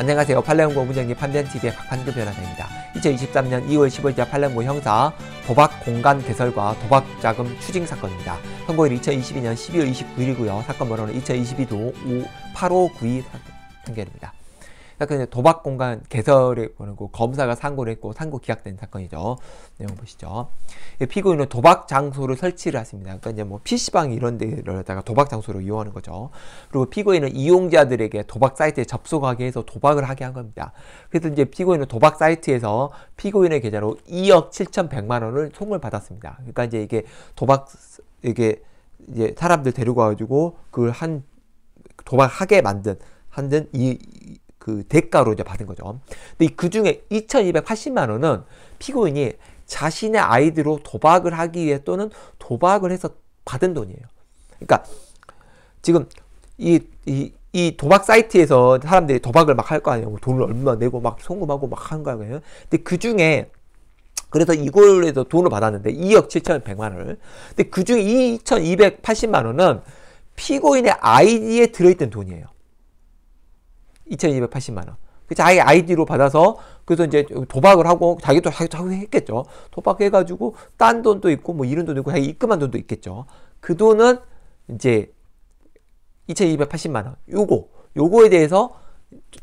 안녕하세요. 팔레온고 문정기 판변TV의 박한규 변호사입니다. 2023년 2월 15일자 팔레온고 형사 도박 공간 개설과 도박 자금 추징 사건입니다. 선고일 2022년 12월 29일이고요. 사건 번호는 2022도 8592 판결입니다. 약간 도박 공간 개설을 보내고 검사가 상고를 했고 상고 기각된 사건이죠. 내용 보시죠. 예, 피고인은 도박 장소를 설치를 했습니다. 그러니까 이제 뭐 PC방 이런 데를다가 도박 장소로 이용하는 거죠. 그리고 피고인은 이용자들에게 도박 사이트에 접속하게 해서 도박을 하게 한 겁니다. 그래서 이제 피고인은 도박 사이트에서 피고인의 계좌로 2억 7,100만 원을 송을 받았습니다. 그러니까 이제 이게 도박 이게 이제 사람들 데리고 와가지고 그걸 한 도박하게 만든 한든 이그 대가로 이제 받은 거죠. 근데 그 중에 2,280만 원은 피고인이 자신의 아이디로 도박을 하기 위해 또는 도박을 해서 받은 돈이에요. 그러니까 지금 이, 이, 이 도박 사이트에서 사람들이 도박을 막 할 거 아니에요. 뭐 돈을 얼마 내고 막 송금하고 막 하는 거 아니에요. 근데 그 중에 그래서 이걸에서 돈을 받았는데 2억 7,100만 원을. 근데 그 중에 2,280만 원은 피고인의 아이디에 들어있던 돈이에요. 2,280만 원. 그 자기 아이디로 받아서 그래서 이제 도박을 하고 자기도 자기도 하고 했겠죠. 도박해가지고 딴 돈도 있고 뭐 이런 돈도 있고 자기 입금한 돈도 있겠죠. 그 돈은 이제 2,280만 원. 요거 요거에 대해서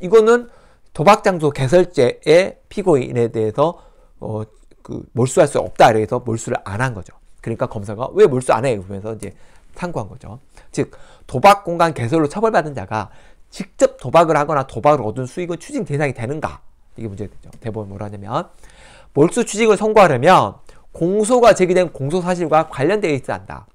이거는 도박 장소 개설제의 피고인에 대해서 어 그 몰수할 수 없다 그래서 몰수를 안 한 거죠. 그러니까 검사가 왜 몰수 안 해? 그러면서 이제 상고한 거죠. 즉 도박 공간 개설로 처벌받은 자가 직접 도박을 하거나 도박을 얻은 수익은 추징 대상이 되는가? 이게 문제가 되죠. 대법원 뭐라 하냐면 몰수 추징을 선고하려면 공소가 제기된 공소 사실과 관련되어 있어야 한다.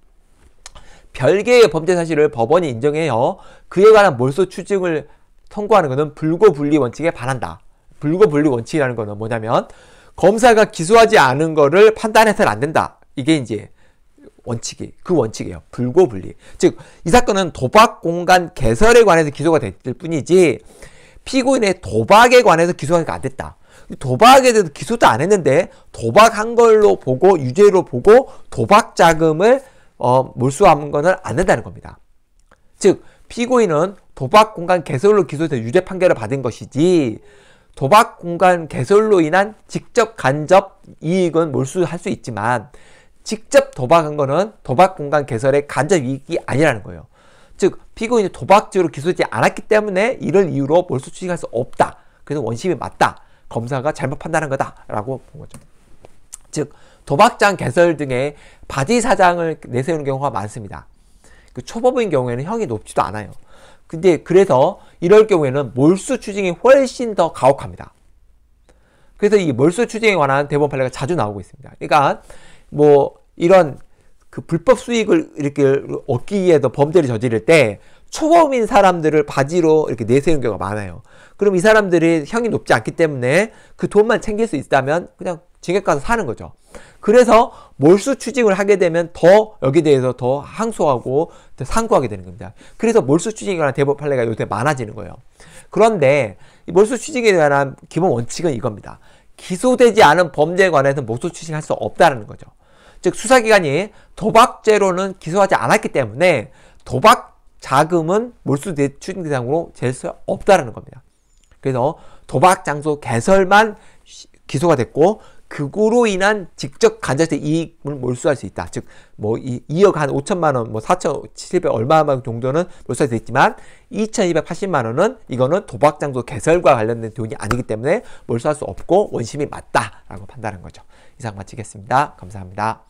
별개의 범죄 사실을 법원이 인정해요. 그에 관한 몰수 추징을 선고하는 것은 불고분리 원칙에 반한다. 불고분리 원칙이라는 것은 뭐냐면 검사가 기소하지 않은 것을 판단해서는 안 된다. 이게 이제 원칙이 그 원칙이에요. 불고불리. 즉 이 사건은 도박 공간 개설에 관해서 기소가 됐을 뿐이지 피고인의 도박에 관해서 기소가 안 됐다. 도박에 대해서 기소도 안 했는데 도박한 걸로 보고 유죄로 보고 도박 자금을 어, 몰수한 거는 안 된다는 겁니다. 즉 피고인은 도박 공간 개설로 기소해 유죄 판결을 받은 것이지 도박 공간 개설로 인한 직접 간접 이익은 몰수할 수 있지만 직접 도박한 거는 도박 공간 개설의 간접 이익이 아니라는 거예요. 즉 피고인이 도박죄로 기소되지 않았기 때문에 이를 이유로 몰수 추징할 수 없다. 그래서 원심이 맞다. 검사가 잘못 판단한 거다라고 본 거죠. 즉 도박장 개설 등의 바지 사장을 내세우는 경우가 많습니다. 그 초범인 경우에는 형이 높지도 않아요. 근데 그래서 이럴 경우에는 몰수 추징이 훨씬 더 가혹합니다. 그래서 이 몰수 추징에 관한 대법원 판례가 자주 나오고 있습니다. 그러니까 뭐 이런 그 불법 수익을 이렇게 얻기 위해서 범죄를 저지를 때 초범인 사람들을 바지로 이렇게 내세운 경우가 많아요. 그럼 이 사람들이 형이 높지 않기 때문에 그 돈만 챙길 수 있다면 그냥 징역 가서 사는 거죠. 그래서 몰수 추징을 하게 되면 더 여기 대해서 더 항소하고 더 상고하게 되는 겁니다. 그래서 몰수 추징이 관한 대법 판례가 요새 많아지는 거예요. 그런데 몰수 추징에 대한 기본 원칙은 이겁니다. 기소되지 않은 범죄에 관해서 는 몰수 추징할 수없다는 거죠. 즉 수사기관이 도박죄로는 기소하지 않았기 때문에 도박 자금은 몰수대 추진 대상으로 제수 없다라는 겁니다. 그래서 도박 장소 개설만 기소가 됐고 그거로 인한 직접 간접세 이익을 몰수할 수 있다. 즉, 뭐, 이 2억 한 5천만 원, 뭐, 4,700 얼마만 정도는 몰수할 수 있지만, 2,280만 원은 이거는 도박장소 개설과 관련된 돈이 아니기 때문에 몰수할 수 없고, 원심이 맞다라고 판단한 거죠. 이상 마치겠습니다. 감사합니다.